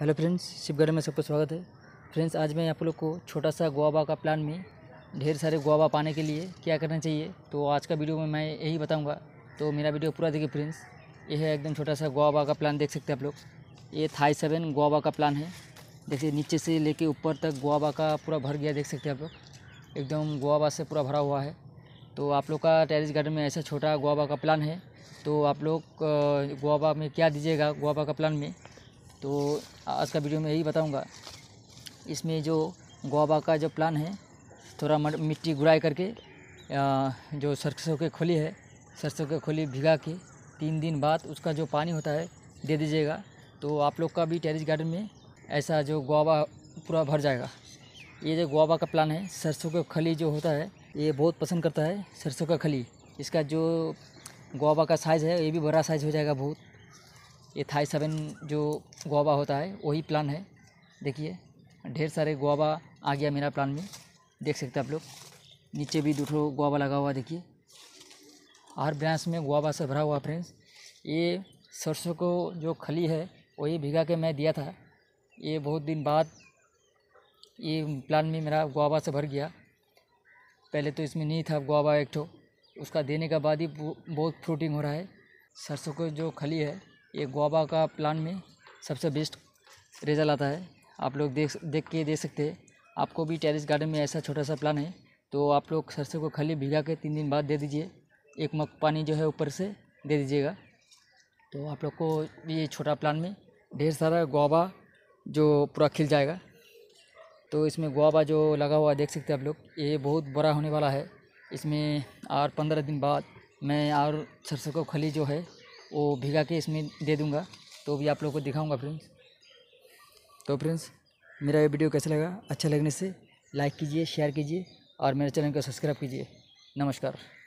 hello friends Shivgarh में सबका स्वागत है फ्रेंड्स आज मैं आप लोग को छोटा सा गुआबा का प्लान में ढेर सारे गुआबा पाने के लिए क्या करना चाहिए तो आज का वीडियो में मैं यही बताऊंगा तो मेरा वीडियो पूरा देखिए फ्रेंड्स ये है एकदम छोटा सा गुआबा का प्लान देख सकते हैं आप लोग ये थाई सेवन गुआबा का प्लान है देखिए नीचे से लेके ऊपर तक गुआबा का पूरा भर गया देख सकते हैं आप लोग एकदम गुआबा से पूरा भरा हुआ है तो आप लोग का टेरिस गार्डन में ऐसा छोटा गुआबा का प्लान है तो आप लोग गुआबा में क्या दीजिएगा गुआबा का प्लान में तो आज का वीडियो में यही बताऊँगा इसमें जो गोवा का जो प्लान है थोड़ा मिट्टी गुड़ाई करके जो सरसों के खोली है सरसों के खोली भिगा के तीन दिन बाद उसका जो पानी होता है दे दीजिएगा तो आप लोग का भी टेरिस गार्डन में ऐसा जो गोवा पूरा भर जाएगा ये जो गोवा का प्लान है सरसों का खली जो होता है ये बहुत पसंद करता है सरसों का खली इसका जो गोवा का साइज़ है ये भी बड़ा साइज़ हो जाएगा बहुत ये थाई सेवन जो गुआबा होता है वही प्लान है देखिए ढेर सारे गुआबा आ गया मेरा प्लान में देख सकते आप लोग नीचे भी दूसरो गुआबा लगा हुआ देखिए हर ब्रांच में गुआबा से भरा हुआ फ्रेंड्स ये सरसों को जो खली है वही भिगा के मैं दिया था ये बहुत दिन बाद ये प्लान में मेरा गुआबा से भर गया पहले तो इसमें नहीं था गुआबा एक ठो उसका देने का बाद ही बहुत फ्रूटिंग हो रहा है सरसों को जो खली है ये गोवा का प्लान में सबसे बेस्ट रिजल्ट आता है आप लोग देख देख के देख सकते हैं आपको भी टेरिस गार्डन में ऐसा छोटा सा प्लान है तो आप लोग सरसों को खाली भिगा के तीन दिन बाद दे दीजिए एक मग पानी जो है ऊपर से दे दीजिएगा तो आप लोग को ये छोटा प्लान में ढेर सारा गोवा जो पूरा खिल जाएगा तो इसमें गोवा जो लगा हुआ देख सकते हैं आप लोग ये बहुत बड़ा होने वाला है इसमें और पंद्रह दिन बाद मैं और सरसों को खली जो है वो भिगा के इसमें दे दूँगा तो भी आप लोगों को दिखाऊँगा फ्रेंड्स तो फ्रेंड्स मेरा ये वीडियो कैसा लगा अच्छा लगने से लाइक कीजिए शेयर कीजिए और मेरे चैनल को सब्सक्राइब कीजिए नमस्कार